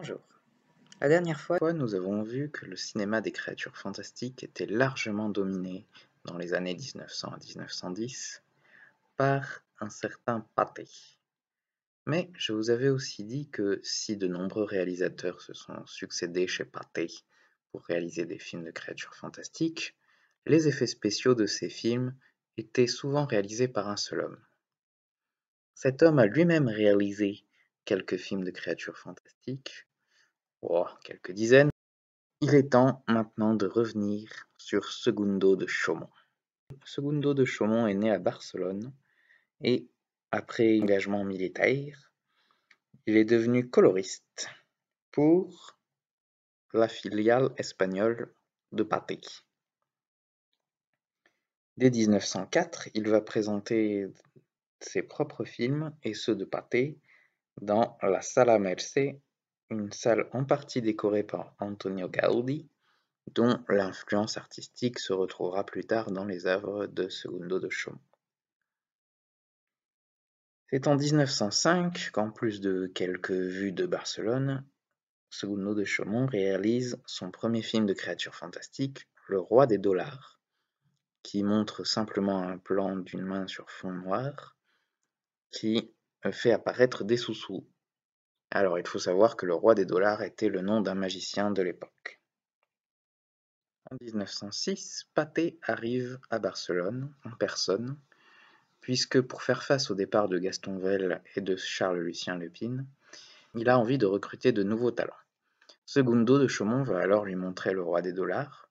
Bonjour. La dernière fois, nous avons vu que le cinéma des créatures fantastiques était largement dominé dans les années 1900 à 1910 par un certain Pathé. Mais je vous avais aussi dit que si de nombreux réalisateurs se sont succédés chez Pathé pour réaliser des films de créatures fantastiques, les effets spéciaux de ces films étaient souvent réalisés par un seul homme. Cet homme a lui-même réalisé quelques films de créatures fantastiques, Oh, quelques dizaines, il est temps maintenant de revenir sur Segundo de Chaumont. Segundo de Chaumont est né à Barcelone et, après engagement militaire, il est devenu coloriste pour la filiale espagnole de Pathé. Dès 1904, il va présenter ses propres films et ceux de Pathé dans la Sala Mercé une salle en partie décorée par Antonio Gaudi, dont l'influence artistique se retrouvera plus tard dans les œuvres de Segundo de Chaumont. C'est en 1905 qu'en plus de quelques vues de Barcelone, Segundo de Chaumont réalise son premier film de créature fantastique, Le Roi des Dollars, qui montre simplement un plan d'une main sur fond noir qui fait apparaître des sous-sous alors il faut savoir que le roi des dollars était le nom d'un magicien de l'époque. En 1906, Pathé arrive à Barcelone en personne, puisque pour faire face au départ de Gaston Vell et de Charles-Lucien Lépine, il a envie de recruter de nouveaux talents. Segundo de Chaumont va alors lui montrer le roi des dollars,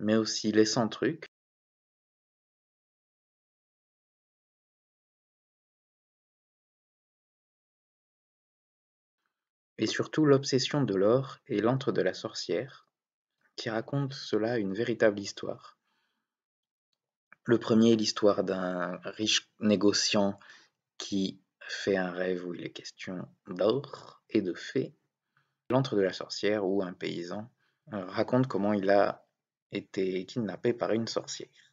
mais aussi les 100 trucs, et surtout l'obsession de l'or et l'antre de la sorcière, qui raconte cela une véritable histoire. Le premier est l'histoire d'un riche négociant qui fait un rêve où il est question d'or et de fées. L'antre de la sorcière, ou un paysan, raconte comment il a été kidnappé par une sorcière.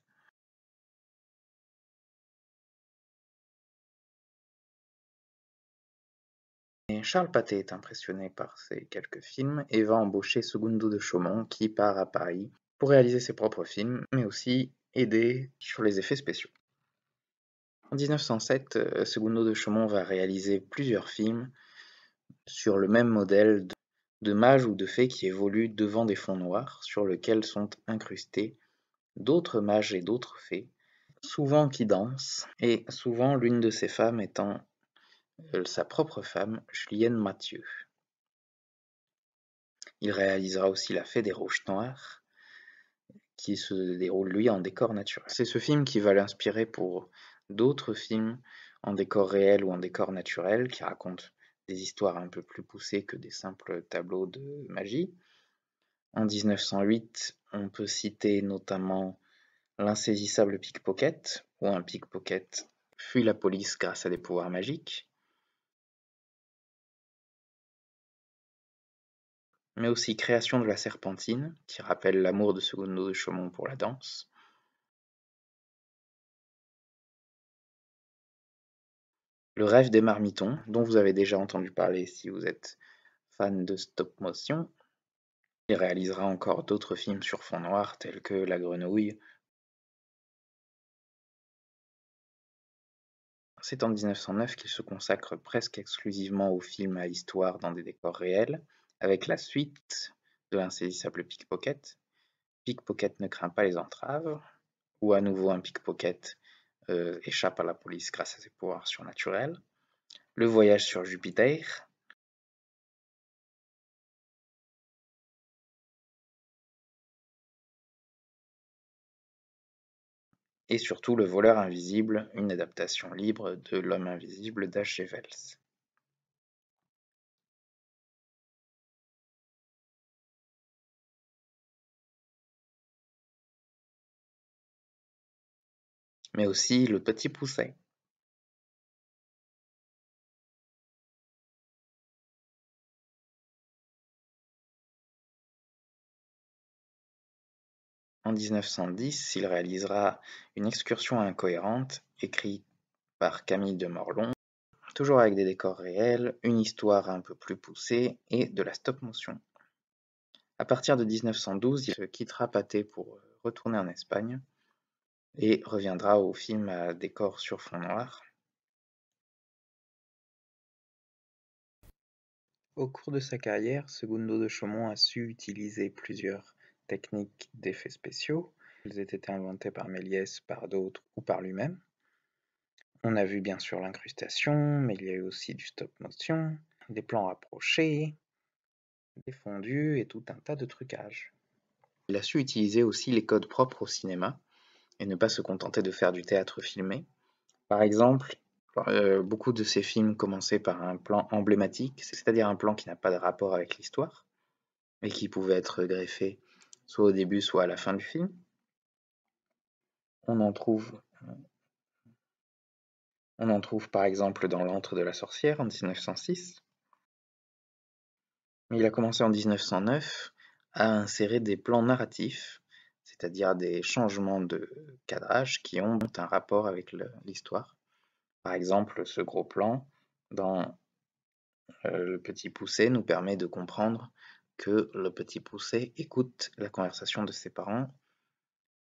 Charles Pathé est impressionné par ces quelques films et va embaucher Segundo de Chaumont qui part à Paris pour réaliser ses propres films, mais aussi aider sur les effets spéciaux. En 1907, euh, Segundo de Chaumont va réaliser plusieurs films sur le même modèle de, de mages ou de fées qui évoluent devant des fonds noirs sur lesquels sont incrustés d'autres mages et d'autres fées, souvent qui dansent, et souvent l'une de ces femmes étant euh, sa propre femme, Julienne Mathieu. Il réalisera aussi La Fée des roches noires, qui se déroule lui en décor naturel. C'est ce film qui va l'inspirer pour d'autres films en décor réel ou en décor naturel, qui racontent des histoires un peu plus poussées que des simples tableaux de magie. En 1908, on peut citer notamment L'insaisissable pickpocket, où un pickpocket fuit la police grâce à des pouvoirs magiques, mais aussi création de la serpentine, qui rappelle l'amour de Segundo de Chaumont pour la danse. Le rêve des marmitons, dont vous avez déjà entendu parler si vous êtes fan de stop motion. Il réalisera encore d'autres films sur fond noir tels que La grenouille. C'est en 1909 qu'il se consacre presque exclusivement aux films à histoire dans des décors réels avec la suite de l'insaisissable pickpocket. Pickpocket ne craint pas les entraves, ou à nouveau un pickpocket euh, échappe à la police grâce à ses pouvoirs surnaturels. Le voyage sur Jupiter. Et surtout le voleur invisible, une adaptation libre de L'homme invisible d'H.G. Wells. mais aussi le Petit Pousset. En 1910, il réalisera Une excursion incohérente, écrite par Camille de Morlon, toujours avec des décors réels, une histoire un peu plus poussée et de la stop motion. À partir de 1912, il quittera Pâté pour retourner en Espagne, et reviendra au film à décor sur fond noir. Au cours de sa carrière, Segundo de Chaumont a su utiliser plusieurs techniques d'effets spéciaux. Elles étaient inventées par Méliès, par d'autres ou par lui-même. On a vu bien sûr l'incrustation, mais il y a eu aussi du stop motion, des plans rapprochés, des fondus et tout un tas de trucages. Il a su utiliser aussi les codes propres au cinéma, et ne pas se contenter de faire du théâtre filmé. Par exemple, euh, beaucoup de ces films commençaient par un plan emblématique, c'est-à-dire un plan qui n'a pas de rapport avec l'histoire, mais qui pouvait être greffé soit au début, soit à la fin du film. On en trouve, on en trouve par exemple dans L'Antre de la sorcière en 1906. Mais il a commencé en 1909 à insérer des plans narratifs c'est-à-dire des changements de cadrage qui ont un rapport avec l'histoire. Par exemple, ce gros plan dans euh, le petit poussé nous permet de comprendre que le petit poussé écoute la conversation de ses parents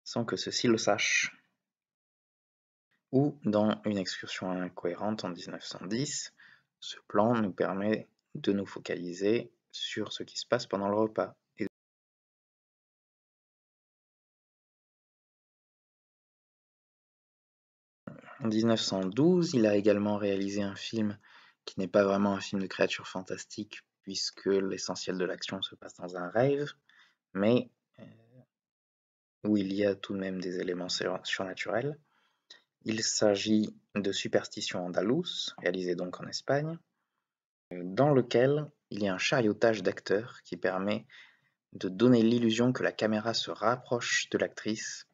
sans que ceux-ci le sachent. Ou dans une excursion incohérente en 1910, ce plan nous permet de nous focaliser sur ce qui se passe pendant le repas. En 1912, il a également réalisé un film qui n'est pas vraiment un film de créatures fantastiques, puisque l'essentiel de l'action se passe dans un rêve, mais euh, où il y a tout de même des éléments surnaturels. Il s'agit de Superstition Andalouse, réalisé donc en Espagne, dans lequel il y a un chariotage d'acteurs qui permet de donner l'illusion que la caméra se rapproche de l'actrice,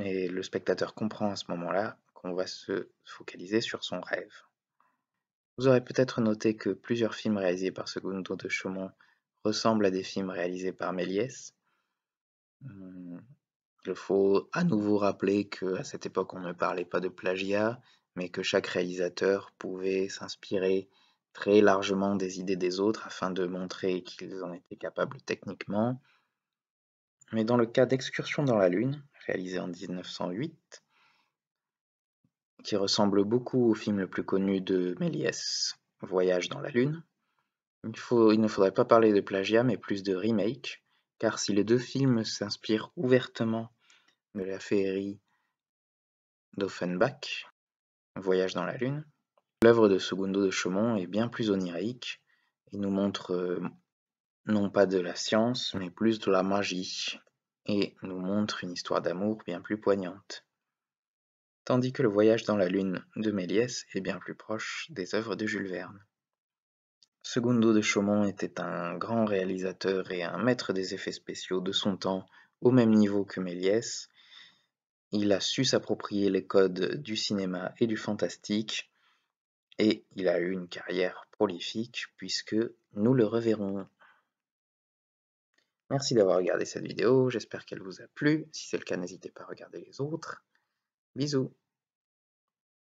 et le spectateur comprend à ce moment-là on va se focaliser sur son rêve. Vous aurez peut-être noté que plusieurs films réalisés par Segundo de Chaumont ressemblent à des films réalisés par Méliès. Hum, il faut à nouveau rappeler qu'à cette époque, on ne parlait pas de plagiat, mais que chaque réalisateur pouvait s'inspirer très largement des idées des autres afin de montrer qu'ils en étaient capables techniquement. Mais dans le cas d'Excursion dans la Lune, réalisé en 1908, qui ressemble beaucoup au film le plus connu de Méliès, Voyage dans la Lune. Il, ne faudrait pas parler de plagiat, mais plus de remake, car si les deux films s'inspirent ouvertement de la féerie d'Offenbach, Voyage dans la Lune, l'œuvre de Segundo de Chaumont est bien plus onirique et nous montre euh, non pas de la science, mais plus de la magie, et nous montre une histoire d'amour bien plus poignante tandis que Le Voyage dans la Lune de Méliès est bien plus proche des œuvres de Jules Verne. Segundo de Chaumont était un grand réalisateur et un maître des effets spéciaux de son temps, au même niveau que Méliès. Il a su s'approprier les codes du cinéma et du fantastique, et il a eu une carrière prolifique puisque nous le reverrons. Merci d'avoir regardé cette vidéo, j'espère qu'elle vous a plu. Si c'est le cas, n'hésitez pas à regarder les autres. Bisous.